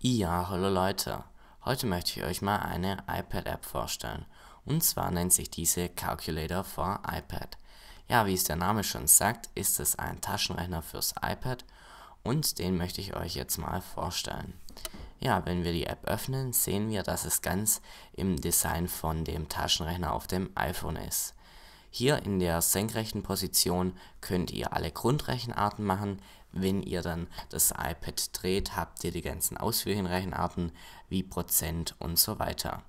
Ja, hallo Leute. Heute möchte ich euch mal eine iPad-App vorstellen. Und zwar nennt sich diese Calculator for iPad. Ja, wie es der Name schon sagt, ist es ein Taschenrechner fürs iPad und den möchte ich euch jetzt mal vorstellen. Ja, wenn wir die App öffnen, sehen wir, dass es ganz im Design von dem Taschenrechner auf dem iPhone ist. Hier in der senkrechten Position könnt ihr alle Grundrechenarten machen. Wenn ihr dann das iPad dreht, habt ihr die ganzen ausführlichen Rechenarten wie Prozent und so weiter.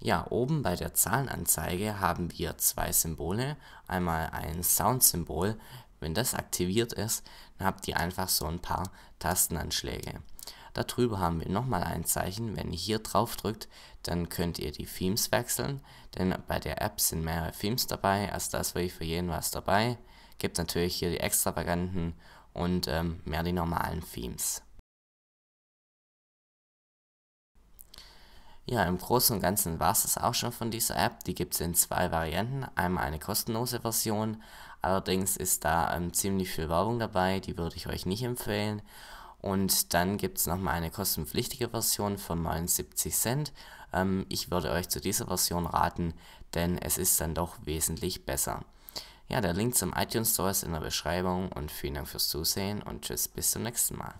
Ja, oben bei der Zahlenanzeige haben wir zwei Symbole. Einmal ein Sound-Symbol. Wenn das aktiviert ist, dann habt ihr einfach so ein paar Tastenanschläge. Darüber haben wir nochmal ein Zeichen. Wenn ihr hier drauf drückt, dann könnt ihr die Themes wechseln, denn bei der App sind mehrere Themes dabei, also da ist wirklich für jeden was dabei. Gibt natürlich hier die extravaganten und ähm, mehr die normalen Themes. Ja, im Großen und Ganzen war es das auch schon von dieser App. Die gibt es in zwei Varianten. Einmal eine kostenlose Version, allerdings ist da ähm, ziemlich viel Werbung dabei, die würde ich euch nicht empfehlen. Und dann gibt es nochmal eine kostenpflichtige Version von 79 Cent. Ähm, ich würde euch zu dieser Version raten, denn es ist dann doch wesentlich besser. Ja, der Link zum iTunes Store ist in der Beschreibung und vielen Dank fürs Zusehen und tschüss, bis zum nächsten Mal.